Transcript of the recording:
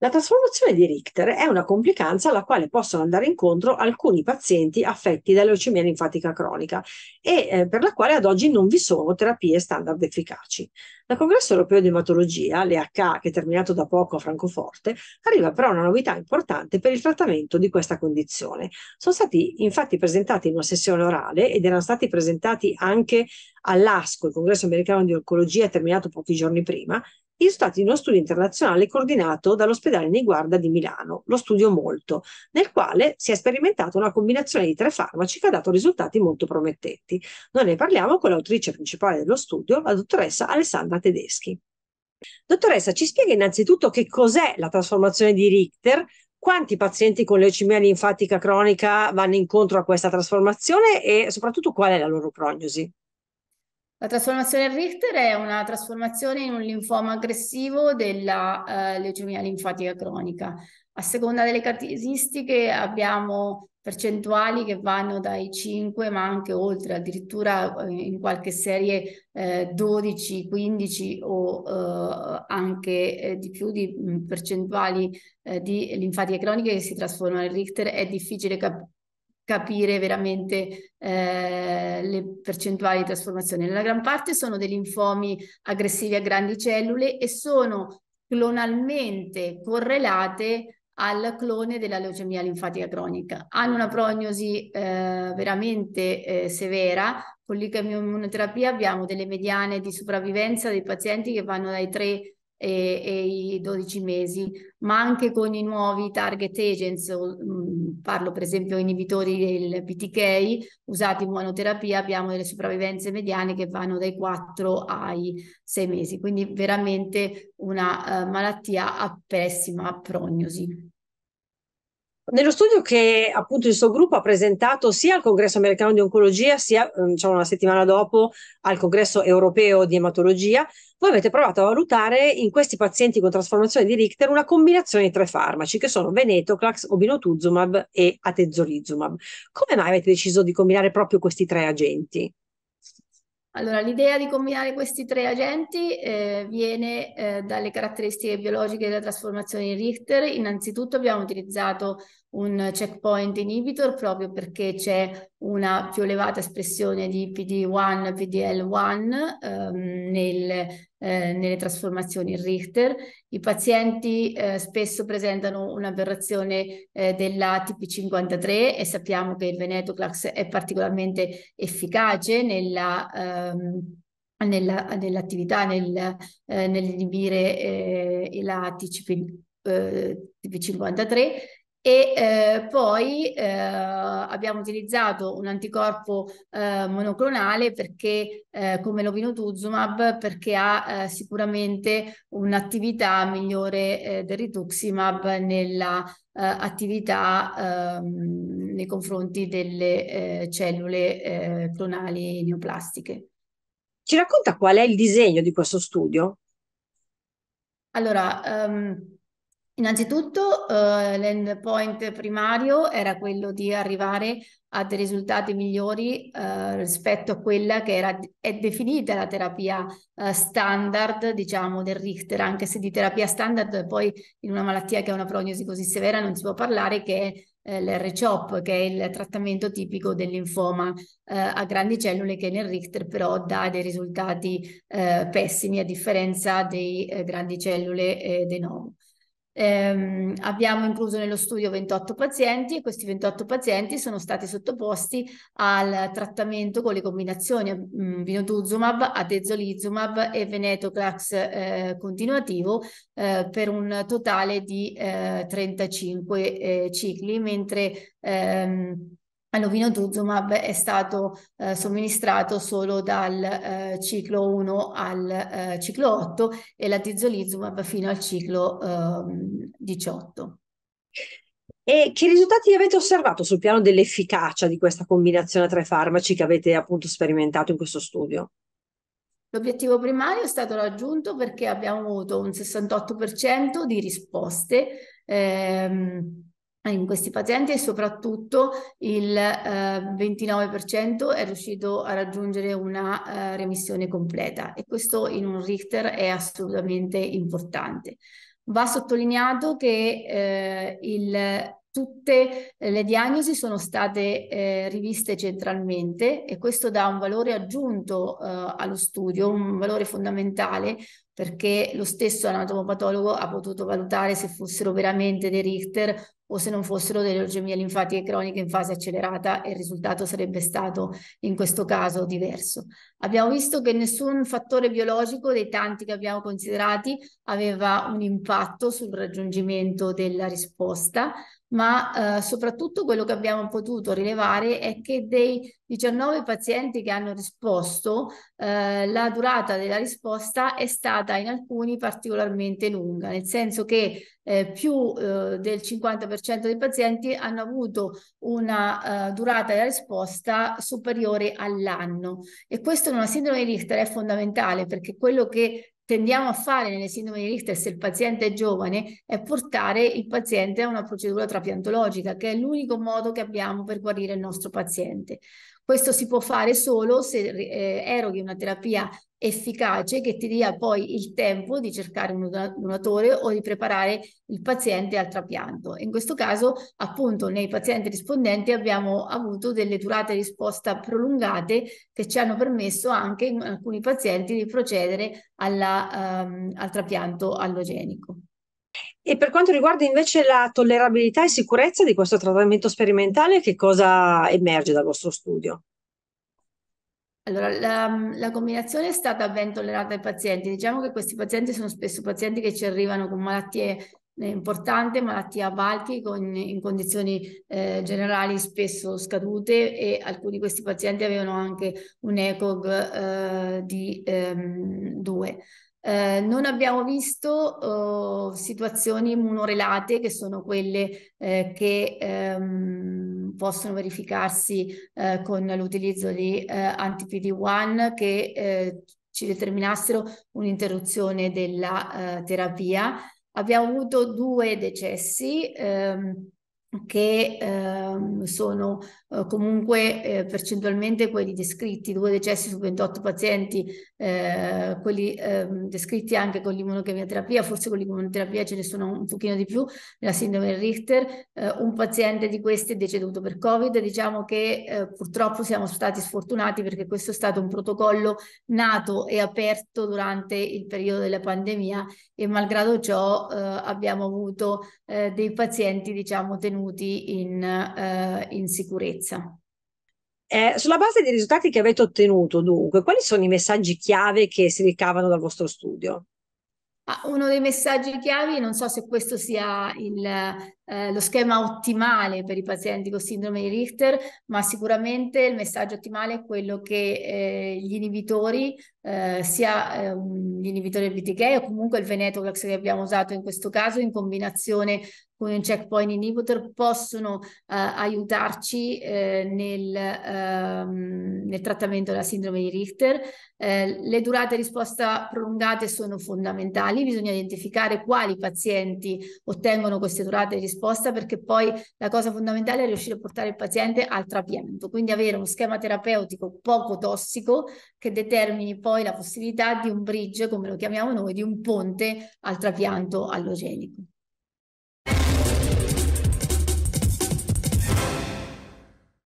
La trasformazione di Richter è una complicanza alla quale possono andare incontro alcuni pazienti affetti da leucemia linfatica cronica e eh, per la quale ad oggi non vi sono terapie standard efficaci. Dal Congresso europeo di ematologia, l'EH, che è terminato da poco a Francoforte, arriva però una novità importante per il trattamento di questa condizione. Sono stati infatti presentati in una sessione orale ed erano stati presentati anche all'ASCO, il Congresso americano di oncologia terminato pochi giorni prima, risultati di uno studio internazionale coordinato dall'ospedale Niguarda di Milano, lo studio Molto, nel quale si è sperimentata una combinazione di tre farmaci che ha dato risultati molto promettenti. Noi ne parliamo con l'autrice principale dello studio, la dottoressa Alessandra Tedeschi. Dottoressa, ci spiega innanzitutto che cos'è la trasformazione di Richter, quanti pazienti con leucemia linfatica cronica vanno incontro a questa trasformazione e soprattutto qual è la loro prognosi? La trasformazione Richter è una trasformazione in un linfoma aggressivo della eh, leucemia linfatica cronica. A seconda delle caratteristiche abbiamo percentuali che vanno dai 5 ma anche oltre, addirittura eh, in qualche serie eh, 12, 15 o eh, anche eh, di più di mm, percentuali eh, di linfatiche croniche che si trasformano in Richter. È difficile capire capire veramente eh, le percentuali di trasformazione. La gran parte sono dei linfomi aggressivi a grandi cellule e sono clonalmente correlate al clone della leucemia linfatica cronica. Hanno una prognosi eh, veramente eh, severa. Con l'immunoterapia abbiamo delle mediane di sopravvivenza dei pazienti che vanno dai 3 e, e, i 12 mesi, ma anche con i nuovi target agents, parlo per esempio inibitori del PTK usati in monoterapia, abbiamo delle sopravvivenze mediane che vanno dai 4 ai 6 mesi, quindi veramente una uh, malattia a pessima prognosi. Nello studio che appunto il suo gruppo ha presentato sia al congresso americano di oncologia, sia ehm, diciamo, una settimana dopo al congresso europeo di ematologia, voi avete provato a valutare in questi pazienti con trasformazione di Richter una combinazione di tre farmaci che sono Venetoclax, Obinotuzumab e Atezolizumab. Come mai avete deciso di combinare proprio questi tre agenti? Allora, l'idea di combinare questi tre agenti eh, viene eh, dalle caratteristiche biologiche della trasformazione di Richter. Innanzitutto abbiamo utilizzato un checkpoint inhibitor proprio perché c'è una più elevata espressione di PD1, PDL1 ehm, nel, eh, nelle trasformazioni Richter. I pazienti eh, spesso presentano un'aberrazione eh, della TP53 e sappiamo che il venetoclax è particolarmente efficace nella... Ehm, nella, nell'attività, nel, eh, nell'inibire eh, la TCP, eh, TP53 e eh, poi eh, abbiamo utilizzato un anticorpo eh, monoclonale perché, eh, come l'ovinotuzumab perché ha eh, sicuramente un'attività migliore eh, del rituximab nella attività ehm, nei confronti delle cellule clonali neoplastiche. Ci racconta qual è il disegno di questo studio? Allora, um, Innanzitutto eh, l'end primario era quello di arrivare a dei risultati migliori eh, rispetto a quella che era, è definita la terapia eh, standard, diciamo, del Richter, anche se di terapia standard poi in una malattia che ha una prognosi così severa non si può parlare, che è eh, l'RCOP, che è il trattamento tipico del linfoma eh, a grandi cellule, che nel Richter però dà dei risultati eh, pessimi a differenza dei grandi cellule eh, de novo. Ehm, abbiamo incluso nello studio 28 pazienti e questi 28 pazienti sono stati sottoposti al trattamento con le combinazioni mh, mm, vinotuzumab, atezolizumab e venetoclax eh, continuativo eh, per un totale di eh, 35 eh, cicli, mentre ehm, All'ovino Tuzumab è stato eh, somministrato solo dal eh, ciclo 1 al eh, ciclo 8 e la Tizolizumab fino al ciclo 18. Ehm, e che risultati avete osservato sul piano dell'efficacia di questa combinazione tra i farmaci che avete appunto sperimentato in questo studio? L'obiettivo primario è stato raggiunto perché abbiamo avuto un 68% di risposte. Ehm, Ah, in questi pazienti e soprattutto il eh, 29% è riuscito a raggiungere una eh, remissione completa e questo in un Richter è assolutamente importante. Va sottolineato che eh, il, tutte le diagnosi sono state eh, riviste centralmente e questo dà un valore aggiunto eh, allo studio, un valore fondamentale perché lo stesso anatomopatologo ha potuto valutare se fossero veramente dei Richter o se non fossero delle leucemie linfatiche croniche in fase accelerata il risultato sarebbe stato in questo caso diverso. Abbiamo visto che nessun fattore biologico dei tanti che abbiamo considerati aveva un impatto sul raggiungimento della risposta, ma eh, soprattutto quello che abbiamo potuto rilevare è che dei 19 pazienti che hanno risposto, eh, la durata della risposta è stata in alcuni particolarmente lunga, nel senso che eh, più eh, del 50% dei pazienti hanno avuto una eh, durata della risposta superiore all'anno e questo in una sindrome di Richter è fondamentale perché quello che tendiamo a fare nelle sindrome di Richter se il paziente è giovane è portare il paziente a una procedura trapiantologica, che è l'unico modo che abbiamo per guarire il nostro paziente. Questo si può fare solo se eh, eroghi una terapia efficace che ti dia poi il tempo di cercare un donatore o di preparare il paziente al trapianto. In questo caso, appunto, nei pazienti rispondenti abbiamo avuto delle durate di risposta prolungate che ci hanno permesso anche in alcuni pazienti di procedere alla, um, al trapianto allogenico. E per quanto riguarda invece la tollerabilità e sicurezza di questo trattamento sperimentale, che cosa emerge dal vostro studio? Allora, la, la, combinazione è stata ben tollerata ai pazienti. Diciamo che questi pazienti sono spesso pazienti che ci arrivano con malattie eh, importanti, malattie a valchi, con, in condizioni eh, generali spesso scadute e alcuni di questi pazienti avevano anche un ECOG eh, di 2. Ehm, eh, non abbiamo visto eh, situazioni immunorelate che sono quelle eh, che ehm, possono verificarsi eh, con l'utilizzo di eh, anti-PD1 che ci determinassero un'interruzione della terapia. Abbiamo avuto due decessi. Ehm, che eh, sono eh, comunque eh, percentualmente quelli descritti, due decessi su 28 pazienti, eh, quelli ehm, descritti anche con l'immunochemioterapia, forse con l'immunoterapia ce ne sono un pochino di più, la sindrome di Richter, eh, un paziente di questi è deceduto per Covid, diciamo che eh, purtroppo siamo stati sfortunati perché questo è stato un protocollo nato e aperto durante il periodo della pandemia e malgrado ciò abbiamo avuto dei pazienti diciamo tenuti tenuti in, eh, in sicurezza. Eh, sulla base dei risultati che avete ottenuto, dunque, quali sono i messaggi chiave che si ricavano dal vostro studio? Ah, uno dei messaggi chiavi, non so se questo sia il, eh, lo schema ottimale per i pazienti con sindrome di Richter, ma sicuramente il messaggio ottimale è quello che eh, gli inibitori, eh, sia ehm, l'inibitore BTK o comunque il venetoclax che abbiamo usato in questo caso in combinazione con un checkpoint inhibitor possono eh, aiutarci eh, nel, ehm, nel, trattamento della sindrome di Richter. Eh, le durate di risposta prolungate sono fondamentali, bisogna identificare quali pazienti ottengono queste durate di risposta perché poi la cosa fondamentale è riuscire a portare il paziente al trapianto, quindi avere uno schema terapeutico poco tossico che determini poi la possibilità di un bridge, come lo chiamiamo noi, di un ponte al trapianto allogenico.